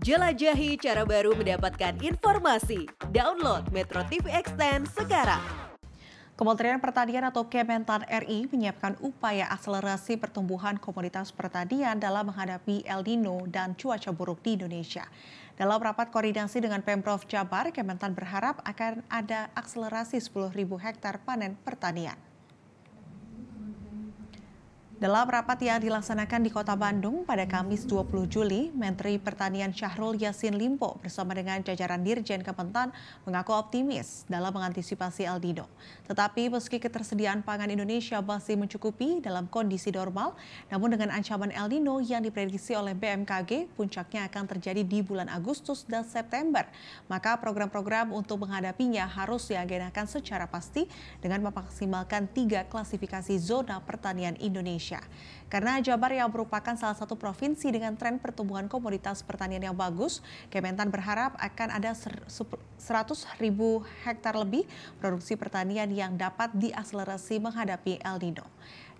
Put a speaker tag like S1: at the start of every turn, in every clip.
S1: Jelajahi cara baru mendapatkan informasi. Download Metro TV Extend sekarang. Kementerian Pertanian atau Kementan RI menyiapkan upaya akselerasi pertumbuhan komoditas pertanian dalam menghadapi El Nino dan cuaca buruk di Indonesia. Dalam rapat koordinasi dengan Pemprov Jabar, Kementan berharap akan ada akselerasi 10.000 hektar panen pertanian. Dalam rapat yang dilaksanakan di Kota Bandung pada Kamis 20 Juli, Menteri Pertanian Syahrul Yasin Limpo bersama dengan jajaran Dirjen Kementan mengaku optimis dalam mengantisipasi El Nino. Tetapi meski ketersediaan pangan Indonesia masih mencukupi dalam kondisi normal, namun dengan ancaman El Nino yang diprediksi oleh BMKG, puncaknya akan terjadi di bulan Agustus dan September. Maka program-program untuk menghadapinya harus diagendakan secara pasti dengan memaksimalkan tiga klasifikasi zona pertanian Indonesia. Indonesia. Karena Jabar yang merupakan salah satu provinsi dengan tren pertumbuhan komoditas pertanian yang bagus, Kementan berharap akan ada 100 ribu hektar lebih produksi pertanian yang dapat diakselerasi menghadapi El Nino.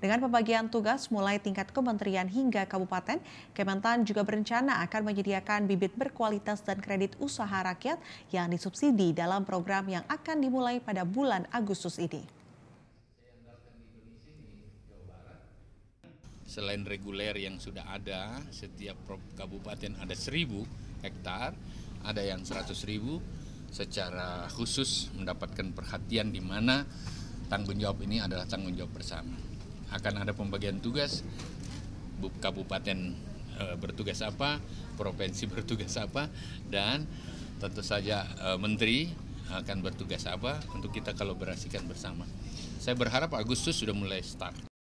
S1: Dengan pembagian tugas mulai tingkat kementerian hingga kabupaten, Kementan juga berencana akan menyediakan bibit berkualitas dan kredit usaha rakyat yang disubsidi dalam program yang akan dimulai pada bulan Agustus ini.
S2: selain reguler yang sudah ada setiap kabupaten ada 1000 hektar ada yang seratus ribu secara khusus mendapatkan perhatian di mana tanggung jawab ini adalah tanggung jawab bersama akan ada pembagian tugas kabupaten e, bertugas apa provinsi bertugas apa dan tentu saja e, menteri akan bertugas apa untuk kita kolaborasikan bersama saya berharap Agustus sudah mulai start